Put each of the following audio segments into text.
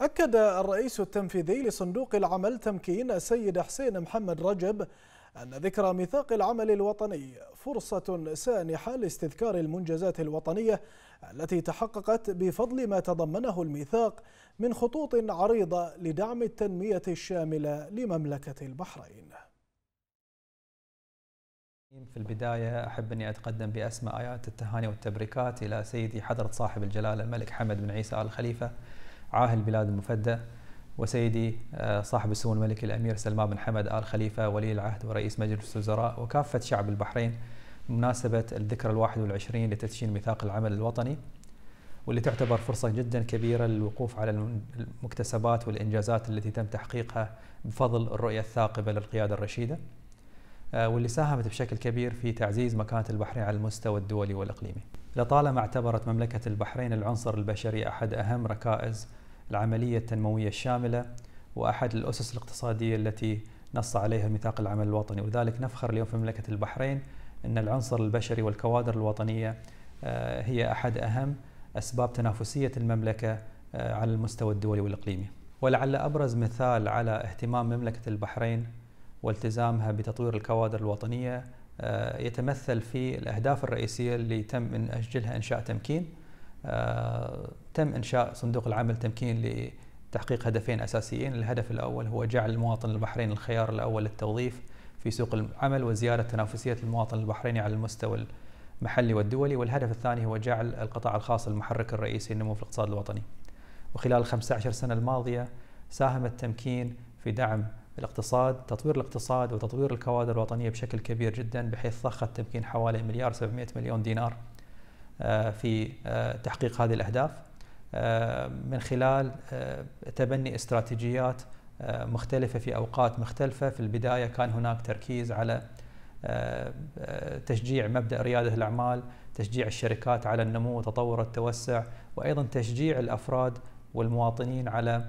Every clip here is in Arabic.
أكد الرئيس التنفيذي لصندوق العمل تمكين السيد حسين محمد رجب أن ذكرى ميثاق العمل الوطني فرصة سانحة لاستذكار المنجزات الوطنية التي تحققت بفضل ما تضمنه الميثاق من خطوط عريضة لدعم التنمية الشاملة لمملكة البحرين في البداية أحب أني أتقدم بأسماء آيات التهاني والتبريكات إلى سيدي حضرة صاحب الجلالة الملك حمد بن عيسى آل خليفة عاهل بلاد المفدى وسيدي آه، صاحب السمو الملكي الامير سلمان بن حمد ال خليفه ولي العهد ورئيس مجلس الوزراء وكافه شعب البحرين بمناسبه الذكرى ال ال21 لتدشين ميثاق العمل الوطني واللي تعتبر فرصة جدا كبيرة للوقوف على المكتسبات والإنجازات التي تم تحقيقها بفضل الرؤية الثاقبة للقيادة الرشيدة آه، واللي ساهمت بشكل كبير في تعزيز مكانة البحرين على المستوى الدولي والإقليمي لطالما اعتبرت مملكة البحرين العنصر البشري أحد أهم ركائز العملية التنموية الشاملة وأحد الأسس الاقتصادية التي نص عليها ميثاق العمل الوطني وذلك نفخر اليوم في مملكة البحرين أن العنصر البشري والكوادر الوطنية آه، هي أحد أهم أسباب تنافسية المملكة آه، على المستوى الدولي والإقليمي ولعل أبرز مثال على اهتمام مملكة البحرين والتزامها بتطوير الكوادر الوطنية آه، يتمثل في الأهداف الرئيسية اللي تم من أجلها إنشاء تمكين آه، تم انشاء صندوق العمل تمكين لتحقيق هدفين اساسيين، الهدف الاول هو جعل المواطن البحريني الخيار الاول للتوظيف في سوق العمل وزياده تنافسيه المواطن البحريني على المستوى المحلي والدولي، والهدف الثاني هو جعل القطاع الخاص المحرك الرئيسي لنمو في الاقتصاد الوطني. وخلال ال 15 سنه الماضيه ساهم التمكين في دعم الاقتصاد تطوير الاقتصاد وتطوير الكوادر الوطنية بشكل كبير جدا بحيث ضخ التمكين حوالي مليار 700 مليون دينار آه، في آه، تحقيق هذه الأهداف آه، من خلال تبني استراتيجيات مختلفة في أوقات مختلفة في البداية كان هناك تركيز على تشجيع مبدأ ريادة الأعمال تشجيع الشركات على النمو وتطور التوسع وأيضا تشجيع الأفراد والمواطنين على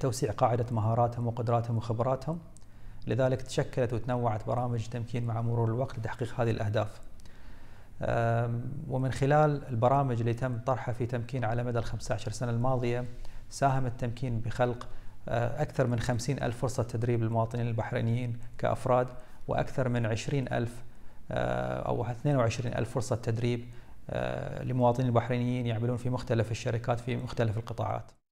توسيع قاعدة مهاراتهم وقدراتهم وخبراتهم لذلك تشكلت وتنوعت برامج التمكين مع مرور الوقت لتحقيق هذه الأهداف ومن خلال البرامج اللي تم طرحها في تمكين على مدى ال 15 سنة الماضية ساهم التمكين بخلق آه، أكثر من 50 ألف فرصة تدريب للمواطنين البحرينيين كأفراد وأكثر من 20 ألف آه، أو 22 ألف فرصة تدريب آه، لمواطنين البحرينيين يعملون في مختلف الشركات في مختلف القطاعات